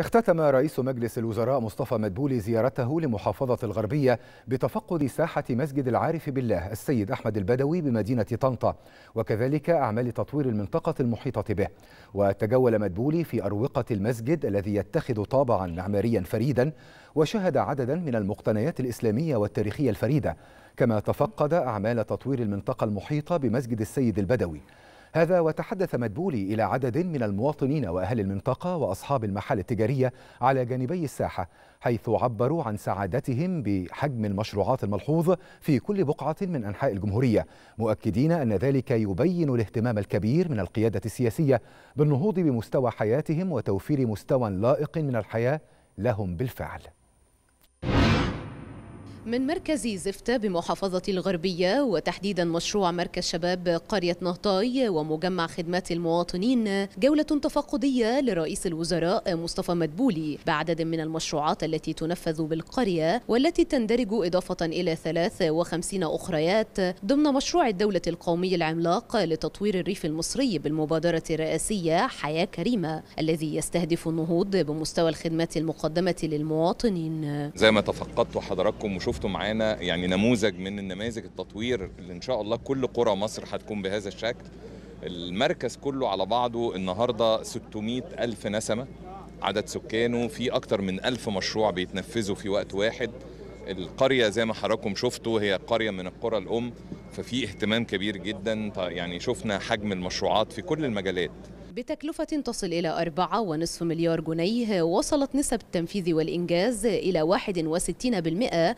اختتم رئيس مجلس الوزراء مصطفى مدبولي زيارته لمحافظة الغربية بتفقد ساحة مسجد العارف بالله السيد أحمد البدوي بمدينة طنطا وكذلك أعمال تطوير المنطقة المحيطة به وتجول مدبولي في أروقة المسجد الذي يتخذ طابعا معماريا فريدا وشهد عددا من المقتنيات الإسلامية والتاريخية الفريدة كما تفقد أعمال تطوير المنطقة المحيطة بمسجد السيد البدوي هذا وتحدث مدبولي إلى عدد من المواطنين وأهل المنطقة وأصحاب المحال التجارية على جانبي الساحة حيث عبروا عن سعادتهم بحجم المشروعات الملحوظ في كل بقعة من أنحاء الجمهورية مؤكدين أن ذلك يبين الاهتمام الكبير من القيادة السياسية بالنهوض بمستوى حياتهم وتوفير مستوى لائق من الحياة لهم بالفعل من مركز زفتة بمحافظة الغربية وتحديدا مشروع مركز شباب قرية نهطاي ومجمع خدمات المواطنين جولة تفقدية لرئيس الوزراء مصطفى مدبولي بعدد من المشروعات التي تنفذ بالقرية والتي تندرج إضافة إلى 53 أخريات ضمن مشروع الدولة القومي العملاق لتطوير الريف المصري بالمبادرة الرئاسية حياة كريمة الذي يستهدف النهوض بمستوى الخدمات المقدمة للمواطنين زي ما تفقدت حضراتكم شفتوا معانا يعني نموذج من النماذج التطوير اللي ان شاء الله كل قرى مصر هتكون بهذا الشكل المركز كله على بعضه النهارده 600 ألف نسمة عدد سكانه في أكتر من ألف مشروع بيتنفذوا في وقت واحد القرية زي ما حضراتكم شفتوا هي قرية من القرى الأم ففي اهتمام كبير جدا طيب يعني شفنا حجم المشروعات في كل المجالات بتكلفة تصل إلى 4.5 مليار جنيه وصلت نسب التنفيذ والإنجاز إلى 61%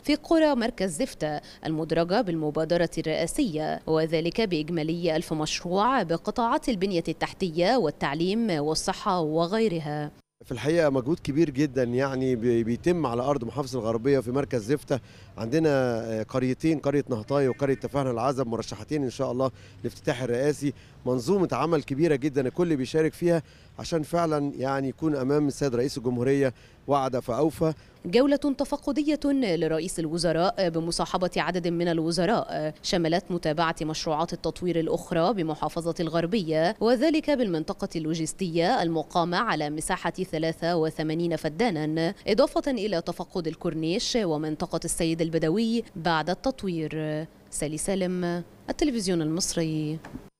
في قرى مركز زفتة المدرجة بالمبادرة الرئاسية وذلك بإجمالي 1000 مشروع بقطاعات البنية التحتية والتعليم والصحة وغيرها في الحقيقه مجهود كبير جدا يعني بيتم على ارض محافظه الغربيه في مركز زفته عندنا آه، قريتين قريه نهطاي وقريه تفاهنا العزب مرشحتين ان شاء الله لافتتاح الرئاسي منظومه عمل كبيره جدا الكل بيشارك فيها عشان فعلا يعني يكون امام السيد رئيس الجمهوريه وعد فاوفى جولة تفقدية لرئيس الوزراء بمصاحبة عدد من الوزراء شملت متابعة مشروعات التطوير الأخرى بمحافظة الغربية وذلك بالمنطقة اللوجستية المقامة على مساحة 83 فدانا إضافة إلى تفقد الكورنيش ومنطقة السيد البدوي بعد التطوير سالي سالم التلفزيون المصري